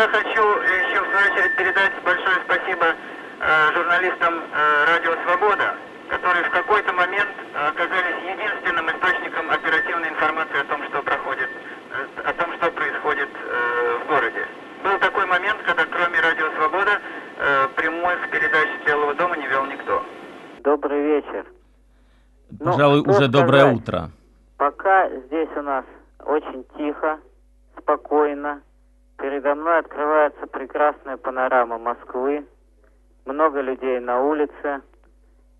Я хочу еще в свою очередь передать большое спасибо э, журналистам э, Радио Свобода, которые в какой-то момент оказались единственным источником оперативной информации о том, что проходит, э, о том, что происходит э, в городе. Был такой момент, когда кроме Радио Свобода э, прямых передач Белого дома не вел никто. Добрый вечер. Ну, Пожалуй, ну, уже сказать? доброе утро. Пока здесь у нас очень тихо, спокойно, Передо мной открывается прекрасная панорама Москвы, много людей на улице,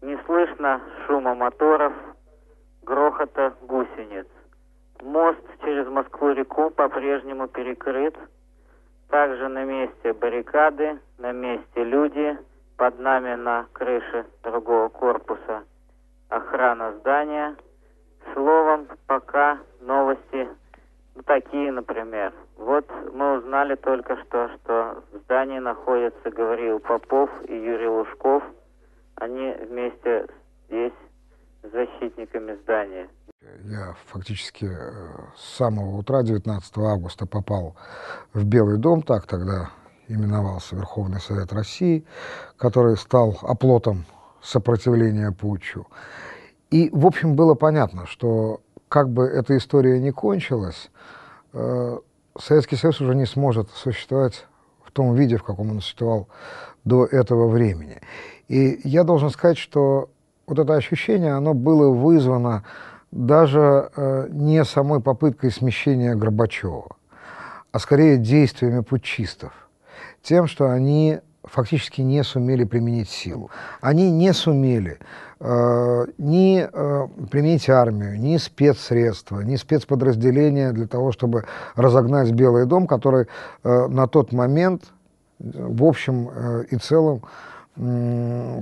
не слышно шума моторов, грохота гусениц. Мост через Москву-реку по-прежнему перекрыт. Также на месте баррикады, на месте люди, под нами на крыше другого корпуса охрана здания. Словом, пока ну, такие, например. Вот мы узнали только что, что в здании находятся Гавриил Попов и Юрий Лужков. Они вместе здесь защитниками здания. Я фактически э, с самого утра, 19 августа, попал в Белый дом, так тогда именовался Верховный Совет России, который стал оплотом сопротивления Путчу. И, в общем, было понятно, что как бы эта история не кончилась, э, Советский Союз уже не сможет существовать в том виде, в каком он существовал до этого времени. И я должен сказать, что вот это ощущение, оно было вызвано даже э, не самой попыткой смещения Горбачева, а скорее действиями путчистов, тем, что они фактически не сумели применить силу. Они не сумели э, ни э, применить армию, ни спецсредства, ни спецподразделения для того, чтобы разогнать Белый дом, который э, на тот момент э, в общем э, и целом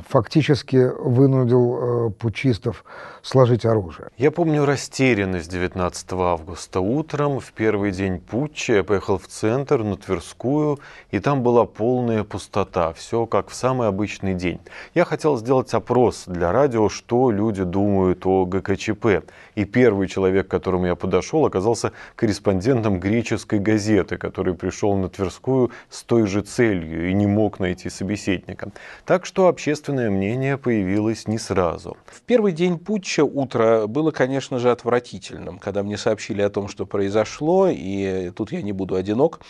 фактически вынудил э, пучистов сложить оружие. Я помню растерянность 19 августа утром. В первый день путча я поехал в центр, на Тверскую, и там была полная пустота. Все как в самый обычный день. Я хотел сделать опрос для радио, что люди думают о ГКЧП. И первый человек, к которому я подошел, оказался корреспондентом греческой газеты, который пришел на Тверскую с той же целью и не мог найти собеседника. Так что общественное мнение появилось не сразу. В первый день путча утро было, конечно же, отвратительным, когда мне сообщили о том, что произошло, и тут я не буду одинок.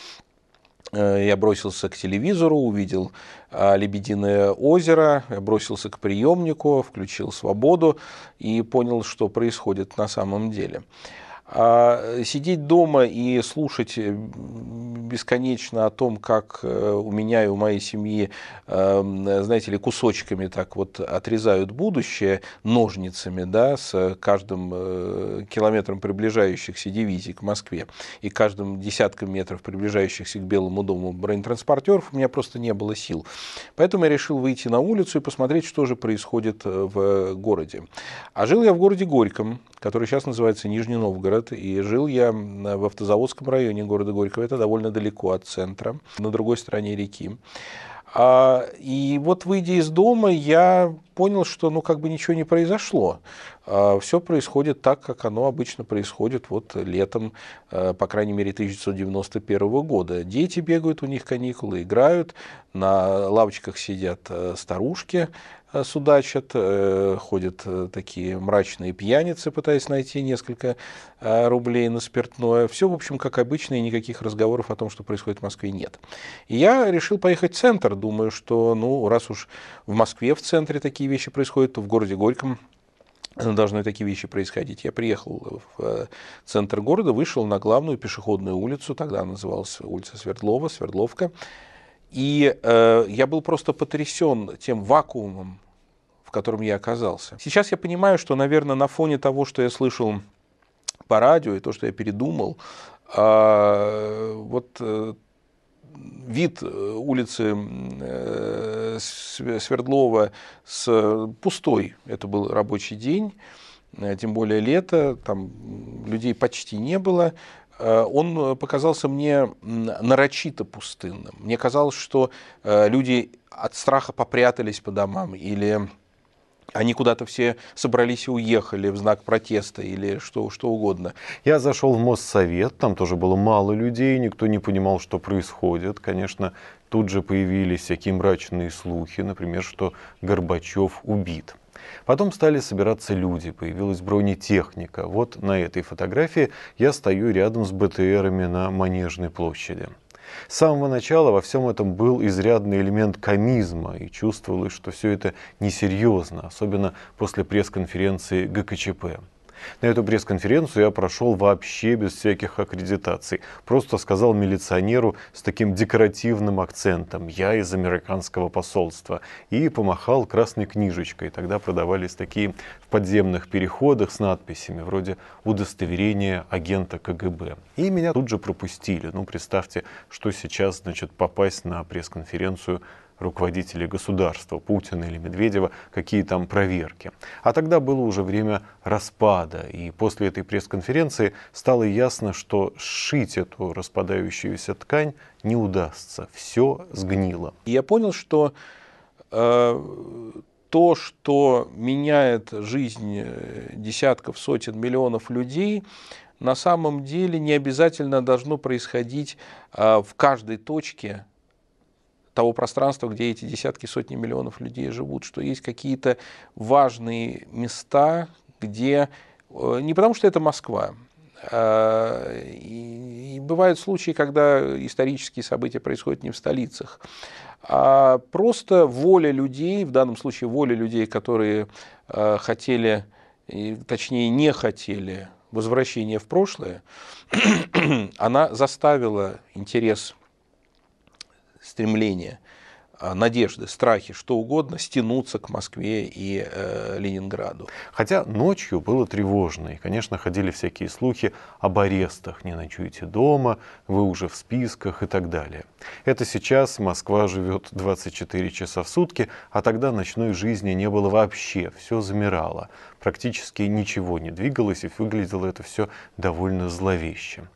Э, я бросился к телевизору, увидел а, «Лебединое озеро», бросился к приемнику, включил «Свободу» и понял, что происходит на самом деле. А э, сидеть дома и слушать э, бесконечно о том, как э, у меня и у моей семьи, эм, знаете ли, кусочками так вот отрезают будущее ножницами, да, с каждым километром приближающихся дивизий к Москве и каждым десятком метров приближающихся к Белому дому бронетранспортеров, у меня просто не было сил. Поэтому я решил выйти на улицу и посмотреть, что же происходит в городе. А жил я в городе Горьком, который сейчас называется Нижний Новгород город, и жил я в автозаводском районе города Горького, это довольно далеко от центра, на другой стороне реки. А, и вот выйдя из дома, я понял, что ну как бы ничего не произошло. А, Все происходит так, как оно обычно происходит вот летом, э, по крайней мере, 1991 года. Дети бегают, у них каникулы, играют, на лавочках сидят э, старушки, э, судачат, ходят такие мрачные пьяницы, пытаясь найти несколько рублей на спиртное. Все, в общем, как обычно, и никаких разговоров о том, что происходит в Москве, нет. И я решил поехать в центр, думаю, что, ну, раз уж в Москве в центре такие такие вещи происходят, то в городе Горьком э, должны такие вещи происходить. Я приехал в э, э, центр города, вышел на главную пешеходную улицу, тогда она называлась улица Свердлова, Свердловка, и э, я был просто потрясен тем вакуумом, в котором я оказался. Сейчас я понимаю, что, наверное, на фоне того, что я слышал по радио и то, что я передумал, э, вот э, вид э, улицы э, Свердлова с э, пустой, это был рабочий день, тем более лето, там людей почти не было, он показался мне нарочито пустынным. Мне казалось, что люди от страха попрятались по домам или они куда-то все собрались и уехали в знак протеста или что, что угодно. Я зашел в Моссовет, там тоже было мало людей, никто не понимал, что происходит. Конечно, тут же появились всякие мрачные слухи, например, что Горбачев убит. Потом стали собираться люди, появилась бронетехника. Вот на этой фотографии я стою рядом с БТРами на Манежной площади. С самого начала во всем этом был изрядный элемент комизма, и чувствовалось, что все это несерьезно, особенно после пресс-конференции ГКЧП. На эту пресс-конференцию я прошел вообще без всяких аккредитаций. Просто сказал милиционеру с таким декоративным акцентом «Я из американского посольства» и помахал красной книжечкой. Тогда продавались такие в подземных переходах с надписями вроде «Удостоверение агента КГБ». И меня тут же пропустили. Ну, представьте, что сейчас, значит, попасть на пресс-конференцию руководителей государства, Путина или Медведева, какие там проверки. А тогда было уже время распада, и после этой пресс-конференции стало ясно, что сшить эту распадающуюся ткань не удастся, все сгнило. Я понял, что э, то, что меняет жизнь э, десятков, сотен миллионов людей, на самом деле не обязательно должно происходить э, в каждой точке того пространства, где эти десятки, сотни миллионов людей живут, что есть какие-то важные места, где э, не потому что это Москва, а, и бывают случаи, когда исторические события происходят не в столицах, а просто воля людей, в данном случае воля людей, которые э, хотели, точнее не хотели возвращения в прошлое, она заставила интерес стремления, а, надежды, страхи, что угодно, стянуться к Москве и э, Ленинграду. Хотя ночью было тревожно, и, конечно, ходили всякие слухи об арестах, не ночуете дома, вы уже в списках и так далее. Это сейчас Москва живет 24 часа в сутки, а тогда ночной жизни не было вообще, все замирало, практически ничего не двигалось, и выглядело это все довольно зловещим.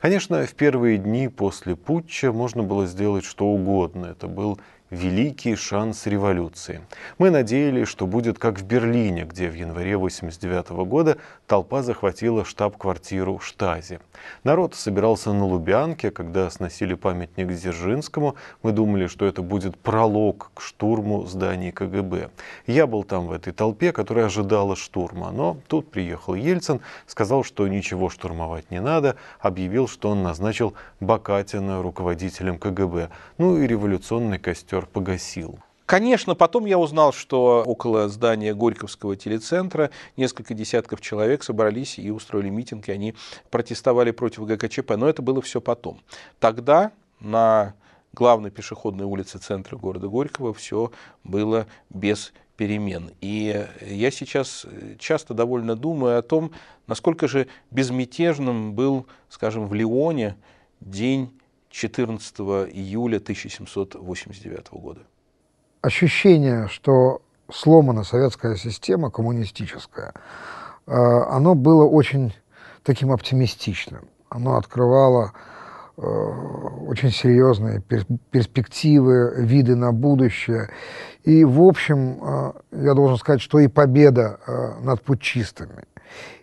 Конечно, в первые дни после путча можно было сделать что угодно. Это был великий шанс революции. Мы надеялись, что будет как в Берлине, где в январе 1989 года толпа захватила штаб-квартиру Штази. Народ собирался на Лубянке, когда сносили памятник Дзержинскому. Мы думали, что это будет пролог к штурму зданий КГБ. Я был там в этой толпе, которая ожидала штурма, но тут приехал Ельцин, сказал, что ничего штурмовать не надо, объявил, что он назначил Бакатина руководителем КГБ, ну и революционный костер костер погасил. Конечно, потом я узнал, что около здания Горьковского телецентра несколько десятков человек собрались и устроили митинг, и они протестовали против ГКЧП, но это было все потом. Тогда на главной пешеходной улице центра города Горького все было без перемен. И я сейчас э, часто довольно думаю о том, насколько же безмятежным был, скажем, в Лионе день 14 июля 1789 года. Ощущение, что сломана советская система коммунистическая, э, оно было очень таким оптимистичным. Оно открывало э, очень серьезные перспективы, виды на будущее. И, в общем, э, я должен сказать, что и победа над путчистами,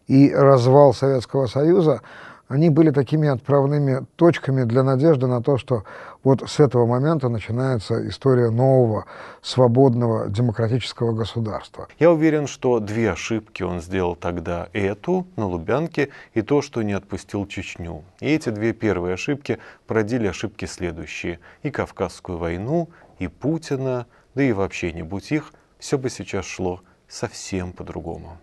и развал Советского Союза – они были такими отправными точками для надежды на то, что вот с этого момента начинается история нового, свободного, демократического государства. Я уверен, что две ошибки он сделал тогда. Эту на Лубянке и то, что не отпустил Чечню. И эти две первые ошибки породили ошибки следующие. И Кавказскую войну, и Путина, да и вообще не будь их, все бы сейчас шло совсем по-другому.